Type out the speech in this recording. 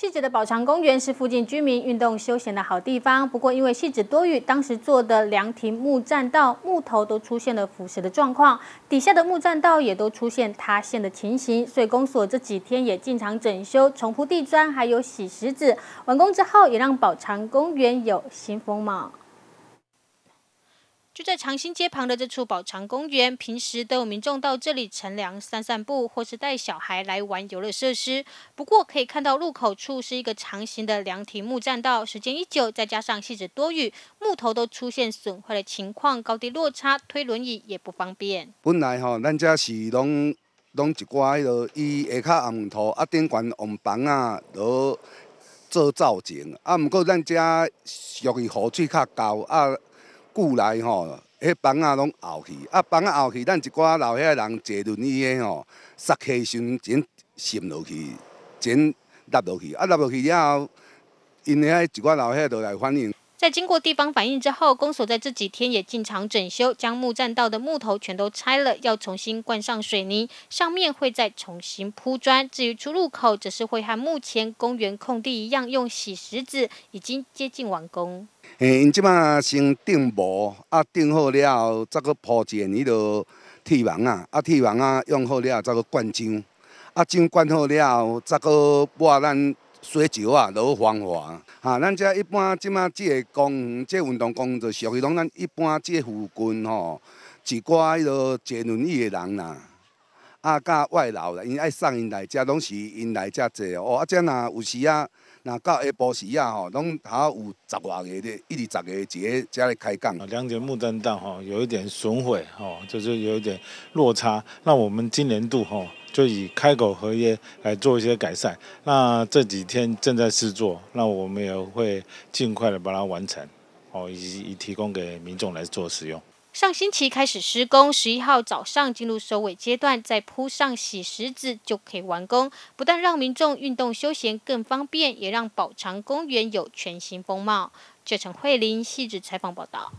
细子的宝藏公园是附近居民运动休闲的好地方，不过因为细子多雨，当时做的凉亭木栈道木头都出现了腐蚀的状况，底下的木栈道也都出现塌陷的情形。水工所这几天也进场整修、重铺地砖，还有洗石子。完工之后，也让宝藏公园有新风貌。就在长兴街旁的这处宝藏公园，平时都有民众到这里乘凉、散散步，或是带小孩来玩游乐设施。不过可以看到入口处是一个长形的凉亭木栈道，时间一久，再加上细致多雨，木头都出现损坏的情况，高低落差，推轮椅也不方便。本来吼，咱遮是拢拢一挂迄落，伊下卡红头啊，顶悬红棚啊，来做造型。啊，不过咱遮属于雨水较高啊。古来吼，迄房仔拢凹去，啊房仔凹去，咱一寡老伙人坐轮椅吼，摔下时阵偂沉落去，真落落去，啊落落去了后，因遐一寡老伙仔就来反映。在经过地方反映之后，公所在这几天也进场整修，将木栈道的木头全都拆了，要重新灌上水泥，上面会再重新铺砖。至于出入口，则是会和目前公园空地一样，用洗石子。已经接近完工。诶，因即马先定模，啊，定好了后，再个铺建伊落铁网啊，啊，铁网啊用好了后，再个灌浆，啊，浆灌好了后，再个抹咱。小石啊，落去防滑啊。哈，咱遮一般即马即个公园，即个运动公园，就属于拢咱一般即附近吼一寡迄落坐轮椅的人啦，啊，甲外老啦，因爱送因来遮，拢是因来遮坐哦。啊，遮若有时啊，那到下晡时啊吼，拢头有十外个的，一日十个一个才来开讲。两节木栈道吼，有一点损毁吼，就是有一点落差。那我们今年度吼。就以开口合约来做一些改善，那这几天正在制作，那我们也会尽快的把它完成，哦，以以提供给民众来做使用。上星期开始施工，十一号早上进入收尾阶段，再铺上洗石子就可以完工。不但让民众运动休闲更方便，也让宝长公园有全新风貌。郑惠林细致采访报道。